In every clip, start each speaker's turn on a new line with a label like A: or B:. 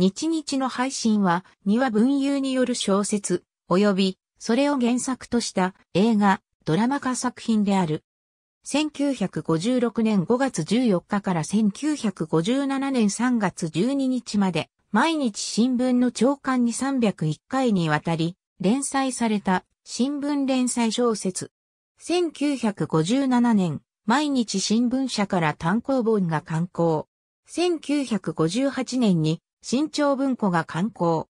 A: 日日の配信は、庭文友による小説、及び、それを原作とした映画、ドラマ化作品である。1956年5月14日から1957年3月12日まで、毎日新聞の朝刊に301回にわたり、連載された新聞連載小説。1957年、毎日新聞社から単行本が刊行。1958年に新潮文庫が刊行。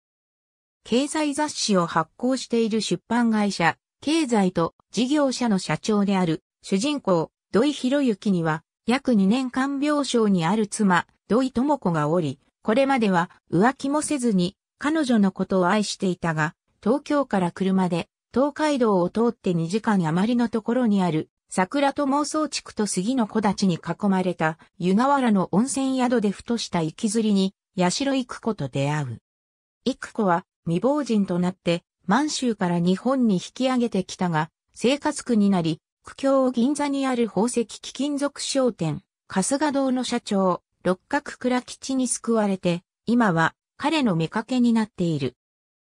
A: 経済雑誌を発行している出版会社、経済と事業者の社長である主人公、土井博之には、約2年間病床にある妻、土井智子がおり、これまでは浮気もせずに彼女のことを愛していたが、東京から車で東海道を通って2時間余りのところにある桜と妄想地区と杉の木立に囲まれた湯河原の温泉宿でふとした行きずりに八代育子と出会う。育子は未亡人となって満州から日本に引き上げてきたが、生活苦になり、苦境を銀座にある宝石貴金属商店、春日堂の社長、六角倉吉に救われて、今は彼の妾になっている。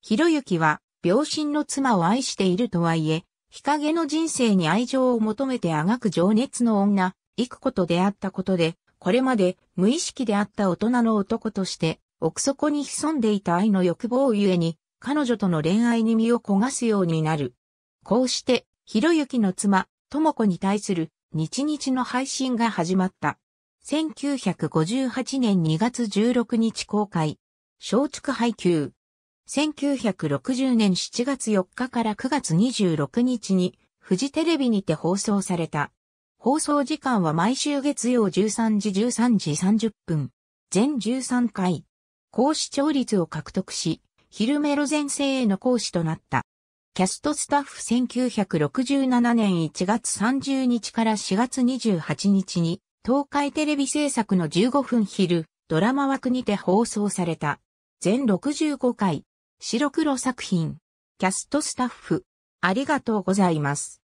A: ひろゆきは、病身の妻を愛しているとはいえ、日陰の人生に愛情を求めてあがく情熱の女、幾子と出会ったことで、これまで無意識であった大人の男として、奥底に潜んでいた愛の欲望ゆえに、彼女との恋愛に身を焦がすようになる。こうして、ひろゆきの妻、とも子に対する日日の配信が始まった。1958年2月16日公開、松竹配給。1960年7月4日から9月26日に、フジテレビにて放送された。放送時間は毎週月曜13時13時30分。全13回。高視聴率を獲得し、昼メロ前世への講師となった。キャストスタッフ1967年1月30日から4月28日に、東海テレビ制作の15分昼、ドラマ枠にて放送された。全65回、白黒作品。キャストスタッフ、ありがとうございます。